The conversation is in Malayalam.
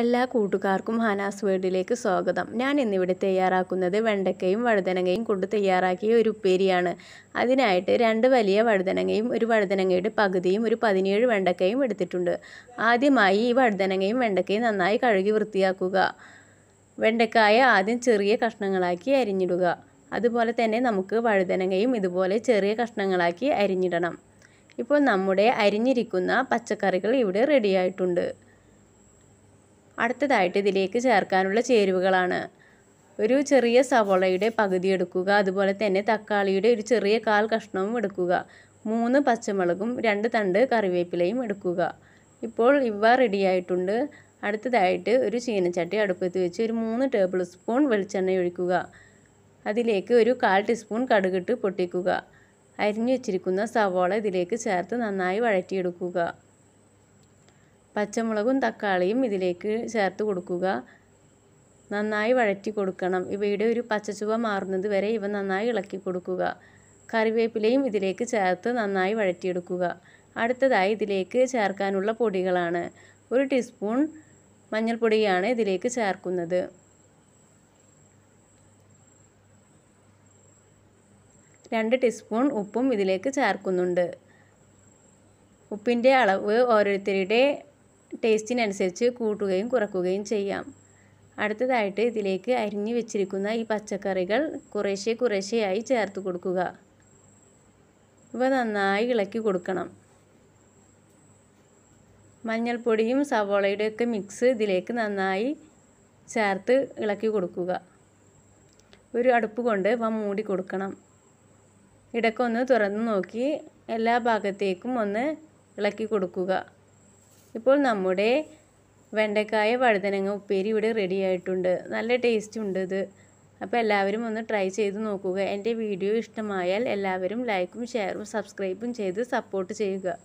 എല്ലാ കൂട്ടുകാർക്കും ഹാനാസ് വേർഡിലേക്ക് സ്വാഗതം ഞാൻ ഇന്നിവിടെ തയ്യാറാക്കുന്നത് വെണ്ടക്കയും വഴുതനങ്ങയും കൊണ്ട് തയ്യാറാക്കിയ ഒരു ഉപ്പേരിയാണ് അതിനായിട്ട് രണ്ട് വലിയ വഴുതനങ്ങയും ഒരു വഴുതനങ്ങയുടെ പകുതിയും ഒരു പതിനേഴ് വെണ്ടക്കയും എടുത്തിട്ടുണ്ട് ആദ്യമായി ഈ വഴുതനങ്ങയും വെണ്ടക്കയും നന്നായി കഴുകി വൃത്തിയാക്കുക വെണ്ടക്കായ ആദ്യം ചെറിയ കഷ്ണങ്ങളാക്കി അരിഞ്ഞിടുക അതുപോലെ തന്നെ നമുക്ക് വഴുതനങ്ങയും ഇതുപോലെ ചെറിയ കഷ്ണങ്ങളാക്കി അരിഞ്ഞിടണം ഇപ്പോൾ നമ്മുടെ അരിഞ്ഞിരിക്കുന്ന പച്ചക്കറികൾ ഇവിടെ റെഡിയായിട്ടുണ്ട് അടുത്തതായിട്ട് ഇതിലേക്ക് ചേർക്കാനുള്ള ചേരുവകളാണ് ഒരു ചെറിയ സവോളയുടെ പകുതി എടുക്കുക അതുപോലെ തന്നെ തക്കാളിയുടെ ഒരു ചെറിയ കാൽ കഷ്ണവും എടുക്കുക മൂന്ന് പച്ചമുളകും രണ്ട് തണ്ട് കറിവേപ്പിലയും എടുക്കുക ഇപ്പോൾ ഇവ റെഡിയായിട്ടുണ്ട് അടുത്തതായിട്ട് ഒരു ചീനച്ചട്ടി അടുപ്പത്ത് വെച്ച് ഒരു മൂന്ന് ടേബിൾ സ്പൂൺ വെളിച്ചെണ്ണ ഒഴിക്കുക അതിലേക്ക് ഒരു കാൽ ടീസ്പൂൺ കടുകിട്ട് പൊട്ടിക്കുക അരിഞ്ഞു വെച്ചിരിക്കുന്ന സവോള ഇതിലേക്ക് ചേർത്ത് നന്നായി വഴറ്റിയെടുക്കുക പച്ചമുളകും തക്കാളിയും ഇതിലേക്ക് ചേർത്ത് കൊടുക്കുക നന്നായി വഴറ്റി കൊടുക്കണം ഇവയുടെ ഒരു പച്ചച്ചുവ മാറുന്നത് വരെ ഇവ നന്നായി ഇളക്കി കൊടുക്കുക കറിവേപ്പിലയും ഇതിലേക്ക് ചേർത്ത് നന്നായി വഴറ്റിയെടുക്കുക അടുത്തതായി ഇതിലേക്ക് ചേർക്കാനുള്ള പൊടികളാണ് ഒരു ടീസ്പൂൺ മഞ്ഞൾപ്പൊടിയാണ് ഇതിലേക്ക് ചേർക്കുന്നത് രണ്ട് ടീസ്പൂൺ ഉപ്പും ഇതിലേക്ക് ചേർക്കുന്നുണ്ട് ഉപ്പിൻ്റെ അളവ് ഓരോരുത്തരുടെ ടേസ്റ്റിനനുസരിച്ച് കൂട്ടുകയും കുറക്കുകയും ചെയ്യാം അടുത്തതായിട്ട് ഇതിലേക്ക് അരിഞ്ഞു വെച്ചിരിക്കുന്ന ഈ പച്ചക്കറികൾ കുറേശ്ശെ കുറേശ്ശെയായി ചേർത്ത് കൊടുക്കുക ഇവ നന്നായി ഇളക്കി കൊടുക്കണം മഞ്ഞൾപ്പൊടിയും സവോളയുടെയൊക്കെ മിക്സ് ഇതിലേക്ക് നന്നായി ചേർത്ത് ഇളക്കി കൊടുക്കുക ഒരു അടുപ്പ് കൊണ്ട് ഇവ മൂടി കൊടുക്കണം ഇടയ്ക്കൊന്ന് തുറന്ന് നോക്കി എല്ലാ ഭാഗത്തേക്കും ഒന്ന് ഇളക്കി കൊടുക്കുക ഇപ്പോൾ നമ്മുടെ വെണ്ടക്കായ വഴുതനങ്ങ ഉപ്പേരി ഇവിടെ റെഡി ആയിട്ടുണ്ട് നല്ല ടേസ്റ്റ് ഉണ്ട് ഇത് അപ്പോൾ എല്ലാവരും ഒന്ന് ട്രൈ ചെയ്ത് നോക്കുക എൻ്റെ വീഡിയോ ഇഷ്ടമായാൽ എല്ലാവരും ലൈക്കും ഷെയറും സബ്സ്ക്രൈബും ചെയ്ത് സപ്പോർട്ട് ചെയ്യുക